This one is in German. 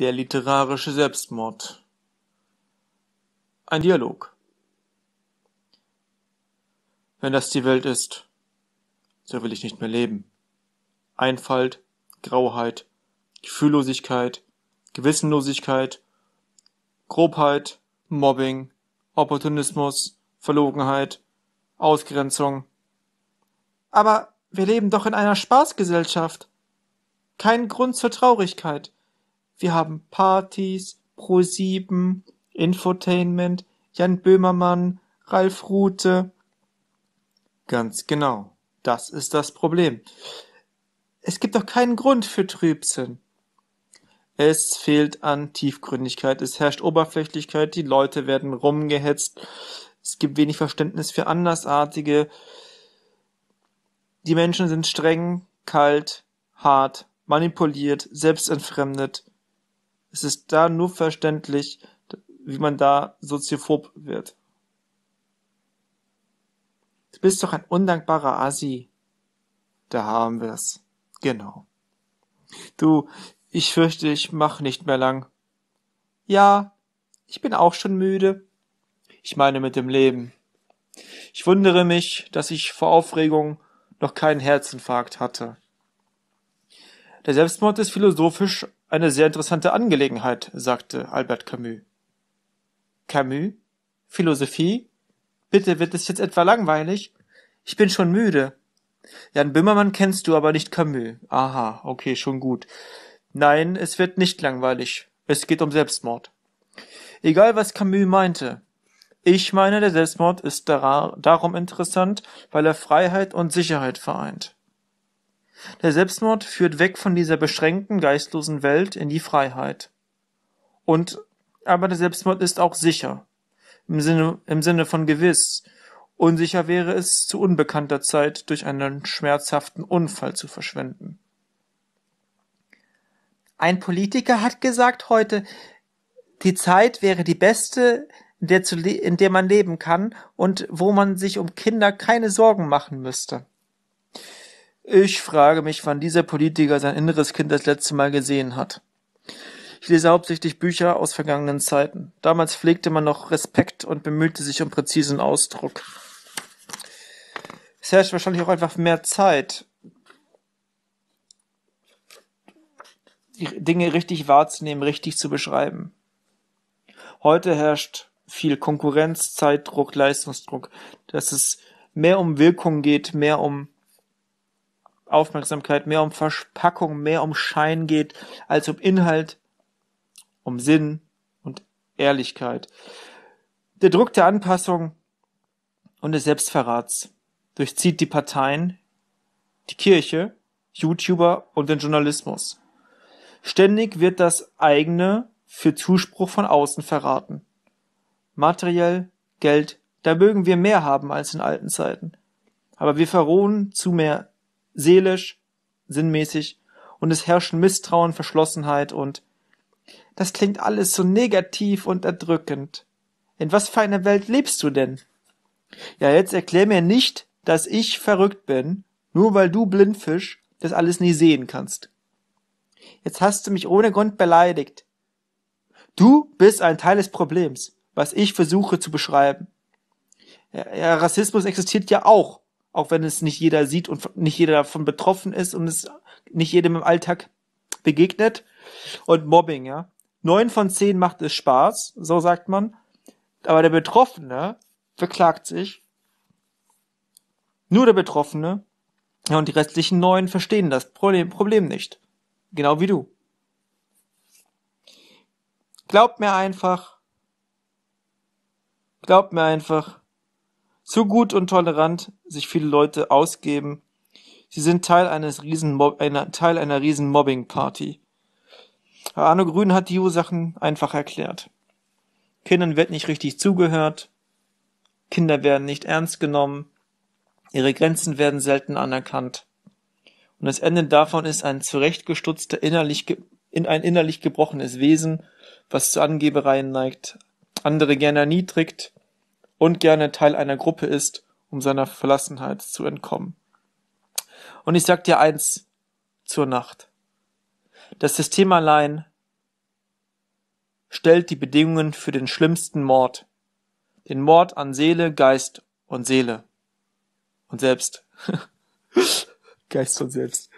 Der literarische Selbstmord: Ein Dialog. Wenn das die Welt ist, so will ich nicht mehr leben. Einfalt, Grauheit, Gefühllosigkeit, Gewissenlosigkeit, Grobheit, Mobbing, Opportunismus, Verlogenheit, Ausgrenzung. Aber wir leben doch in einer Spaßgesellschaft. Kein Grund zur Traurigkeit. Wir haben Partys, ProSieben, Infotainment, Jan Böhmermann, Ralf Rute. Ganz genau. Das ist das Problem. Es gibt doch keinen Grund für Trübsinn. Es fehlt an Tiefgründigkeit, es herrscht Oberflächlichkeit, die Leute werden rumgehetzt, es gibt wenig Verständnis für Andersartige, die Menschen sind streng, kalt, hart, manipuliert, selbstentfremdet. Es ist da nur verständlich, wie man da soziophob wird. Du bist doch ein undankbarer Asi. Da haben wir's. Genau. Du, ich fürchte, ich mach nicht mehr lang. Ja, ich bin auch schon müde. Ich meine mit dem Leben. Ich wundere mich, dass ich vor Aufregung noch keinen Herzinfarkt hatte. Der Selbstmord ist philosophisch eine sehr interessante Angelegenheit, sagte Albert Camus. Camus? Philosophie? Bitte wird es jetzt etwa langweilig? Ich bin schon müde. Jan Böhmermann kennst du, aber nicht Camus. Aha, okay, schon gut. Nein, es wird nicht langweilig. Es geht um Selbstmord. Egal, was Camus meinte. Ich meine, der Selbstmord ist darum interessant, weil er Freiheit und Sicherheit vereint. Der Selbstmord führt weg von dieser beschränkten, geistlosen Welt in die Freiheit. Und aber der Selbstmord ist auch sicher. Im Sinne, im Sinne von gewiss. Unsicher wäre es, zu unbekannter Zeit durch einen schmerzhaften Unfall zu verschwenden. Ein Politiker hat gesagt heute, die Zeit wäre die beste, in der, zu in der man leben kann und wo man sich um Kinder keine Sorgen machen müsste. Ich frage mich, wann dieser Politiker sein inneres Kind das letzte Mal gesehen hat. Ich lese hauptsächlich Bücher aus vergangenen Zeiten. Damals pflegte man noch Respekt und bemühte sich um präzisen Ausdruck. Es herrscht wahrscheinlich auch einfach mehr Zeit, die Dinge richtig wahrzunehmen, richtig zu beschreiben. Heute herrscht viel Konkurrenz, Zeitdruck, Leistungsdruck, dass es mehr um Wirkung geht, mehr um Aufmerksamkeit, mehr um Verpackung, mehr um Schein geht, als um Inhalt, um Sinn und Ehrlichkeit. Der Druck der Anpassung und des Selbstverrats durchzieht die Parteien, die Kirche, YouTuber und den Journalismus. Ständig wird das eigene für Zuspruch von außen verraten. Materiell, Geld, da mögen wir mehr haben als in alten Zeiten. Aber wir verrohen zu mehr seelisch, sinnmäßig und es herrschen Misstrauen, Verschlossenheit und das klingt alles so negativ und erdrückend. In was für einer Welt lebst du denn? Ja, jetzt erklär mir nicht, dass ich verrückt bin, nur weil du Blindfisch das alles nie sehen kannst. Jetzt hast du mich ohne Grund beleidigt. Du bist ein Teil des Problems, was ich versuche zu beschreiben. Ja, Rassismus existiert ja auch auch wenn es nicht jeder sieht und nicht jeder davon betroffen ist und es nicht jedem im Alltag begegnet. Und Mobbing, ja. Neun von zehn macht es Spaß, so sagt man. Aber der Betroffene verklagt sich. Nur der Betroffene. Ja, und die restlichen neun verstehen das Problem, Problem nicht. Genau wie du. Glaubt mir einfach. Glaubt mir einfach zu gut und tolerant sich viele Leute ausgeben. Sie sind Teil, eines riesen einer, Teil einer riesen Mobbing-Party. Arno Grün hat die Ursachen einfach erklärt. Kindern wird nicht richtig zugehört, Kinder werden nicht ernst genommen, ihre Grenzen werden selten anerkannt. Und das Ende davon ist ein zurechtgestutzter, innerlich in ein innerlich gebrochenes Wesen, was zu Angebereien neigt, andere gerne erniedrigt, und gerne Teil einer Gruppe ist, um seiner Verlassenheit zu entkommen. Und ich sag dir eins zur Nacht. Das System allein stellt die Bedingungen für den schlimmsten Mord, den Mord an Seele, Geist und Seele und selbst. Geist und selbst.